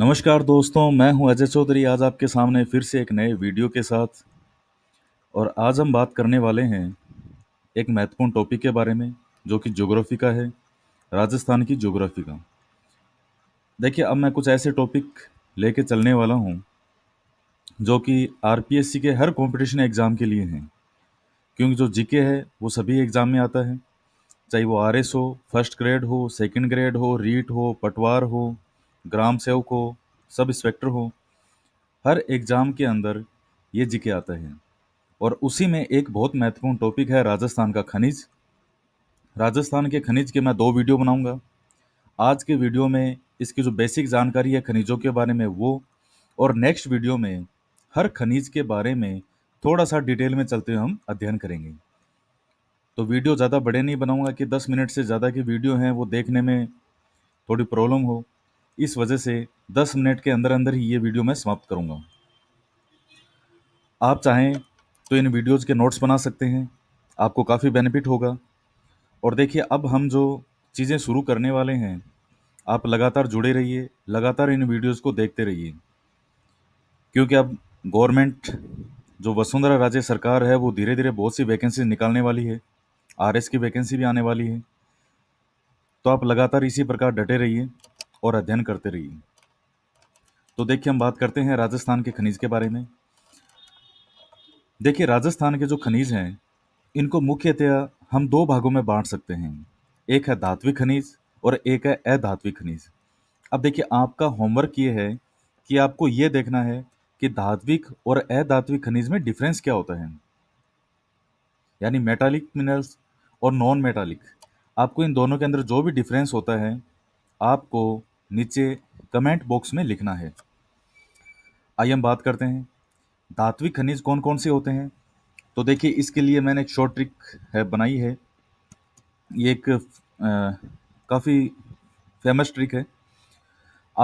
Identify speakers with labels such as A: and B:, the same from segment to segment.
A: नमस्कार दोस्तों मैं हूं अजय चौधरी आज आपके सामने फिर से एक नए वीडियो के साथ और आज हम बात करने वाले हैं एक महत्वपूर्ण टॉपिक के बारे में जो कि ज्योग्राफी का है राजस्थान की ज्योग्राफी का देखिए अब मैं कुछ ऐसे टॉपिक लेके चलने वाला हूँ जो कि आरपीएससी के हर कॉम्पिटिशन एग्ज़ाम के लिए हैं क्योंकि जो जीके है वो सभी एग्ज़ाम में आता है चाहे वो आर हो फर्स्ट ग्रेड हो सेकेंड ग्रेड हो रीट हो पटवार हो ग्राम सेवक हो सब इंस्पेक्टर हो हर एग्ज़ाम के अंदर ये जिके आता है और उसी में एक बहुत महत्वपूर्ण टॉपिक है राजस्थान का खनिज राजस्थान के खनिज के मैं दो वीडियो बनाऊंगा आज के वीडियो में इसकी जो बेसिक जानकारी है खनिजों के बारे में वो और नेक्स्ट वीडियो में हर खनिज के बारे में थोड़ा सा डिटेल में चलते हुए हम अध्ययन करेंगे तो वीडियो ज़्यादा बड़े नहीं बनाऊंगा कि दस मिनट से ज़्यादा की वीडियो हैं वो देखने में थोड़ी प्रॉब्लम हो इस वजह से दस मिनट के अंदर अंदर ही ये वीडियो मैं समाप्त करूँगा आप चाहें तो इन वीडियोज़ के नोट्स बना सकते हैं आपको काफ़ी बेनिफिट होगा और देखिए अब हम जो चीज़ें शुरू करने वाले हैं आप लगातार जुड़े रहिए लगातार इन वीडियोस को देखते रहिए क्योंकि अब गवर्नमेंट जो वसुंधरा राजे सरकार है वो धीरे धीरे बहुत सी वैकेंसी निकालने वाली है आर की वैकेंसी भी आने वाली है तो आप लगातार इसी प्रकार डटे रहिए और अध्ययन करते रहिए तो देखिए हम बात करते हैं राजस्थान के खनिज के बारे में देखिए राजस्थान के जो खनिज हैं इनको मुख्यतया हम दो भागों में बांट सकते हैं एक है धात्विक खनिज और एक है अधात्विक खनिज अब देखिए आपका होमवर्क ये है कि आपको ये देखना है कि धात्विक और अधात्विक खनिज में डिफरेंस क्या होता है यानी मेटालिक मिनरल्स और नॉन मेटालिक आपको इन दोनों के अंदर जो भी डिफरेंस होता है आपको नीचे कमेंट बॉक्स में लिखना है आइए हम बात करते हैं धात्विक खनिज कौन कौन से होते हैं तो देखिए इसके लिए मैंने एक शॉर्ट ट्रिक है बनाई है ये एक काफ़ी फेमस ट्रिक है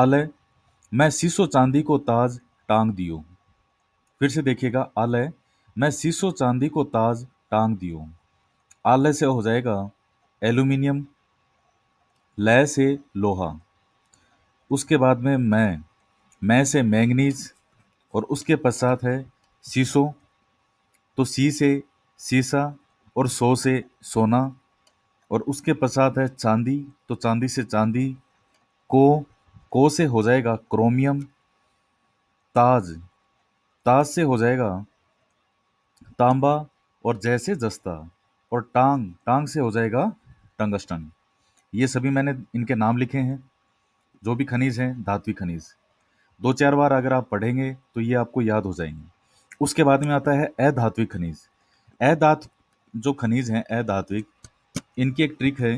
A: आलय मैं सीसो चांदी को ताज टांग दियो फिर से देखिएगा आलय मैं सीसो चांदी को ताज टांग दियो आले से हो जाएगा एल्यूमिनियम लय से लोहा उसके बाद में मैं मैं से मैंगनीज और उसके पश्चात है सीसो तो सी से सीसा और सो से सोना और उसके पश्चात है चांदी तो चांदी से चांदी को को से हो जाएगा क्रोमियम ताज ताज से हो जाएगा तांबा और जैसे जस्ता और टांग टांग से हो जाएगा टंगस्टन ये सभी मैंने इनके नाम लिखे हैं जो भी खनिज हैं धातु खनिज दो चार बार अगर आप पढ़ेंगे तो ये आपको याद हो जाएंगे उसके बाद में आता है अधात्विक खनिज अधात जो खनिज हैं अधात्विक इनकी एक ट्रिक है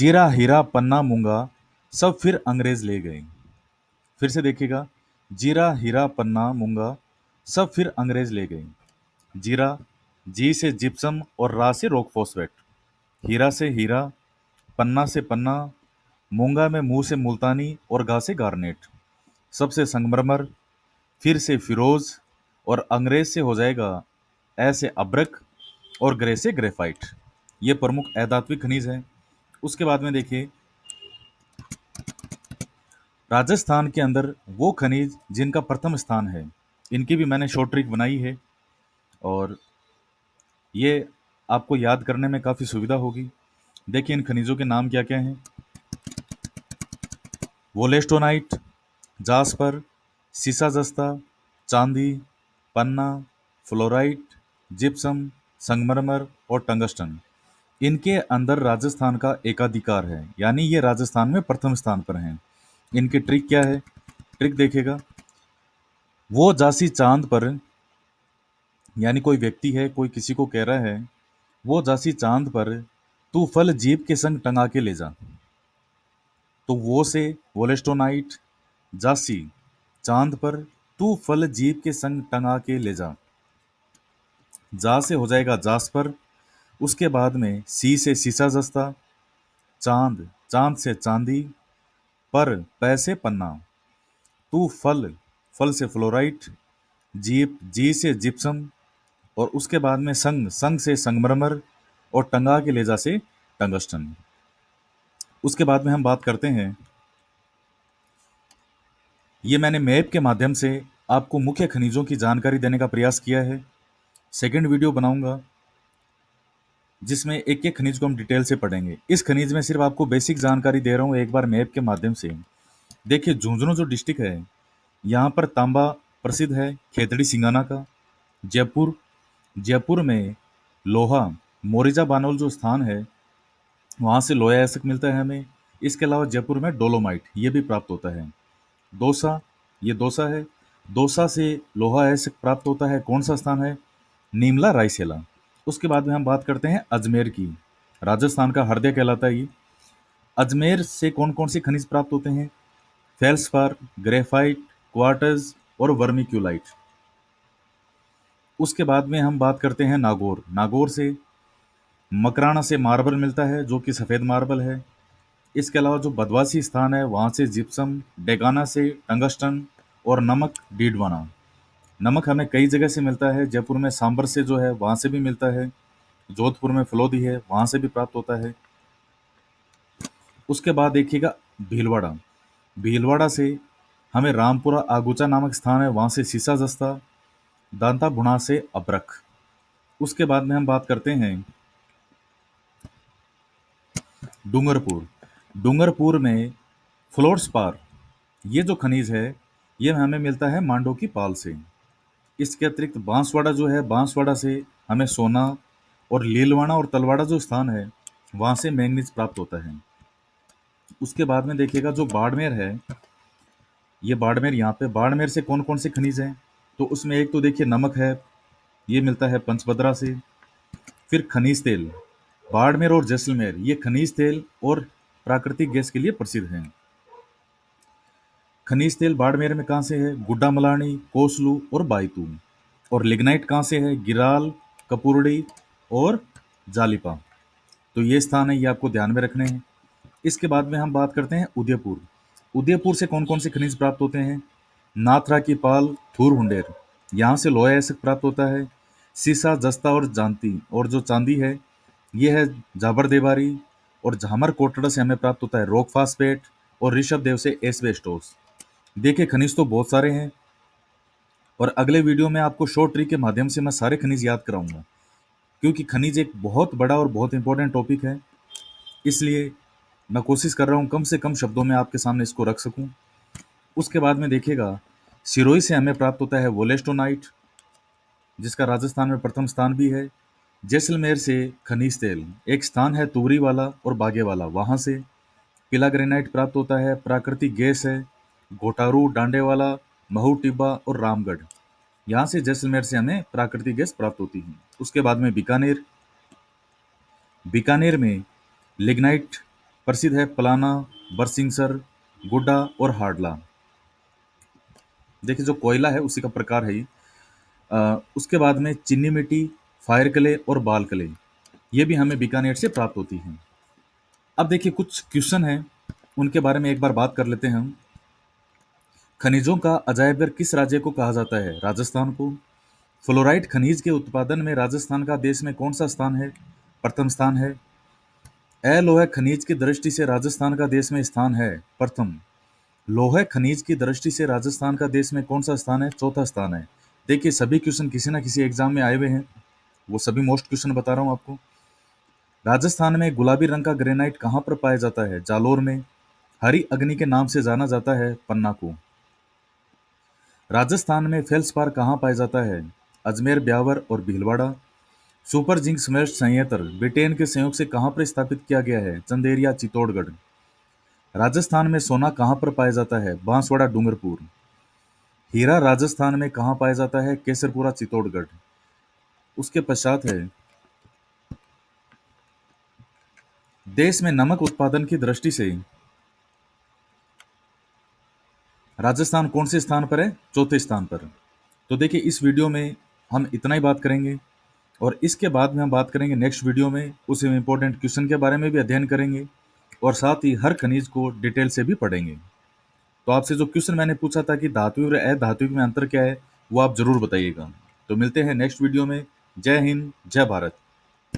A: जीरा हीरा पन्ना मूंगा सब फिर अंग्रेज ले गए फिर से देखिएगा जीरा हीरा पन्ना मूंगा सब फिर अंग्रेज ले गए जीरा जी से जिप्सम और रा से रोक हीरा से हीरा पन्ना से पन्ना मूंगा में मुंह से मुल्तानी और घा से गार्नेट सबसे संगमरमर फिर से फिरोज़ और अंग्रेज़ से हो जाएगा ऐसे से अब्रक और ग्रे से ग्रेफाइट ये प्रमुख अधात्विक खनिज हैं उसके बाद में देखिए राजस्थान के अंदर वो खनिज जिनका प्रथम स्थान है इनकी भी मैंने शॉर्ट ट्रिक बनाई है और ये आपको याद करने में काफ़ी सुविधा होगी देखिए इन खनिजों के नाम क्या क्या हैं वोलेस्टोनाइट जास्पर सीसा जस्ता चांदी पन्ना फ्लोराइट जिप्सम संगमरमर और टंगस्टन इनके अंदर राजस्थान का एकाधिकार है यानी ये राजस्थान में प्रथम स्थान पर हैं इनकी ट्रिक क्या है ट्रिक देखेगा वो जासी चांद पर यानी कोई व्यक्ति है कोई किसी को कह रहा है वो जासी चांद पर तू फल जीप के संग टंगा के ले जा तो वो से वोलेस्टोनाइट जासी चांद पर तू फल जीप के संग टंगा के ले जा जा से हो जाएगा जास पर उसके बाद में सी से सीसा जस्ता चांद चांद से चांदी पर पैसे पन्ना तू फल फल से फ्लोराइट जीप जी से जिप्सम और उसके बाद में संग संग से संगमरमर और टंगा के लेजा से टंगस्टन उसके बाद में हम बात करते हैं ये मैंने मैप के माध्यम से आपको मुख्य खनिजों की जानकारी देने का प्रयास किया है सेकंड वीडियो बनाऊंगा जिसमें एक एक खनिज को हम डिटेल से पढ़ेंगे इस खनिज में सिर्फ आपको बेसिक जानकारी दे रहा हूँ एक बार मैप के माध्यम से देखिए झुंझुनू जो डिस्ट्रिक्ट है यहाँ पर तांबा प्रसिद्ध है खेतड़ी सिंगाना का जयपुर जयपुर में लोहा मोरिजा बानोल जो स्थान है वहाँ से लोहा ऐसक मिलता है हमें इसके अलावा जयपुर में डोलोमाइट ये भी प्राप्त होता है दोसा ये दोसा है दोसा से लोहा ऐसक प्राप्त होता है कौन सा स्थान है नीमला रायसेला उसके बाद में हम बात करते हैं अजमेर की राजस्थान का हृदय कहलाता है ये अजमेर से कौन कौन से खनिज प्राप्त होते हैं फेल्सफार ग्रेफाइट क्वार्टर्स और वर्मिक्यूलाइट उसके बाद में हम बात करते हैं नागौर नागौर से मकराना से मार्बल मिलता है जो कि सफ़ेद मार्बल है इसके अलावा जो बदवासी स्थान है वहाँ से जिप्सम डेगाना से टंगस्टन और नमक डीडवाना नमक हमें कई जगह से मिलता है जयपुर में सांबर से जो है वहाँ से भी मिलता है जोधपुर में फलोदी है वहाँ से भी प्राप्त होता है उसके बाद देखिएगा भीलवाड़ा भीलवाड़ा से हमें रामपुरा आगुचा नामक स्थान है वहाँ से सीसा जस्ता दांता भुणा से अबरख उसके बाद में हम बात करते हैं डूंगरपुर डूंगरपुर में फ्लोर्स पार ये जो खनिज है ये हमें मिलता है मांडो की पाल से इसके अतिरिक्त बांसवाड़ा जो है बांसवाड़ा से हमें सोना और लीलवाड़ा और तलवाड़ा जो स्थान है वहाँ से मैंगनीज प्राप्त होता है उसके बाद में देखिएगा जो बाड़मेर है ये बाड़मेर यहाँ पे बाड़मेर से कौन कौन से खनिज हैं तो उसमें एक तो देखिए नमक है ये मिलता है पंचभद्रा से फिर खनिज तेल बाड़मेर और जैसलमेर ये खनिज तेल और प्राकृतिक गैस के लिए प्रसिद्ध हैं खनिज तेल बाड़मेर में कहाँ से है गुड्डा मलानी कोसलू और बाईतून और लिग्नाइट कहाँ से है गिराल कपूरड़ी और जालीपा तो ये स्थान है ये आपको ध्यान में रखने हैं इसके बाद में हम बात करते हैं उदयपुर उदयपुर से कौन कौन से खनिज प्राप्त होते हैं नाथरा की पाल थूर हुंडेर यहाँ से लोहा ऐसक प्राप्त होता है सीसा जस्ता और जानती और जो चांदी है यह है जाबर देवारी और झामर कोटड़ा से हमें प्राप्त होता है रोक फास्पेट और ऋषभ देव से एसबेस्टोस देखिए खनिज तो बहुत सारे हैं और अगले वीडियो में आपको शॉर्ट ट्री के माध्यम से मैं सारे खनिज याद कराऊंगा क्योंकि खनिज एक बहुत बड़ा और बहुत इंपॉर्टेंट टॉपिक है इसलिए मैं कोशिश कर रहा हूँ कम से कम शब्दों में आपके सामने इसको रख सकूँ उसके बाद में देखिएगा सिरोही से हमें प्राप्त होता है वोलेस्टोनाइट जिसका राजस्थान में प्रथम स्थान भी है जैसलमेर से खनिज तेल एक स्थान है तुवरी वाला और बागे वाला वहाँ से पीला ग्रेनाइट प्राप्त होता है प्राकृतिक गैस है घोटारू डांडेवाला महू टिब्बा और रामगढ़ यहाँ से जैसलमेर से हमें प्राकृतिक गैस प्राप्त होती है उसके बाद में बीकानेर बीकानेर में लिग्नाइट प्रसिद्ध है पलाना बरसिंगसर गुड्डा और हाडला देखिए जो कोयला है उसी का प्रकार है ये उसके बाद में चिन्नी मिट्टी फायर कले और बाल कले ये भी हमें बीकानेर से प्राप्त होती हैं अब देखिए कुछ क्वेश्चन हैं उनके बारे में एक बार बात कर लेते हैं हम खनिजों का अजायब घर किस राज्य को कहा जाता है राजस्थान को फ्लोराइड खनिज के उत्पादन में राजस्थान का देश में कौन सा स्थान है प्रथम स्थान है अलोह खनिज की दृष्टि से राजस्थान का देश में स्थान है प्रथम लोहे खनिज की दृष्टि से राजस्थान का देश में कौन सा स्थान है चौथा स्थान है देखिए सभी क्वेश्चन किसी ना किसी एग्जाम में आए हुए हैं वो सभी मोस्ट क्वेश्चन बता रहा हूँ आपको राजस्थान में गुलाबी रंग का ग्रेनाइट कहाँ पर पाया जाता है जालोर में हरी अग्नि के नाम से जाना जाता है पन्ना को राजस्थान में पार कहाँ पाया जाता है अजमेर ब्यावर और भीलवाड़ा सुपर जिंक स्मेस्ट संयंत्र ब्रिटेन के संयोग से कहाँ पर स्थापित किया गया है चंदेरिया चित्तौड़गढ़ राजस्थान में सोना कहाँ पर पाया जाता है बांसवाड़ा डूंगरपुर हीरा राजस्थान में कहाँ पाया जाता है केसरपुरा चित्तौड़गढ़ उसके पश्चात है देश में नमक उत्पादन की दृष्टि से राजस्थान कौन से स्थान पर है चौथे स्थान पर तो देखिए इस वीडियो में हम इतना ही बात करेंगे और इसके बाद में हम बात करेंगे नेक्स्ट वीडियो में उस इम्पोर्टेंट क्वेश्चन के बारे में भी अध्ययन करेंगे और साथ ही हर खनिज को डिटेल से भी पढ़ेंगे तो आपसे जो क्वेश्चन मैंने पूछा था कि धातुविक और अधातुविक में अंतर क्या है वो आप ज़रूर बताइएगा तो मिलते हैं नेक्स्ट वीडियो में जय हिंद जय भारत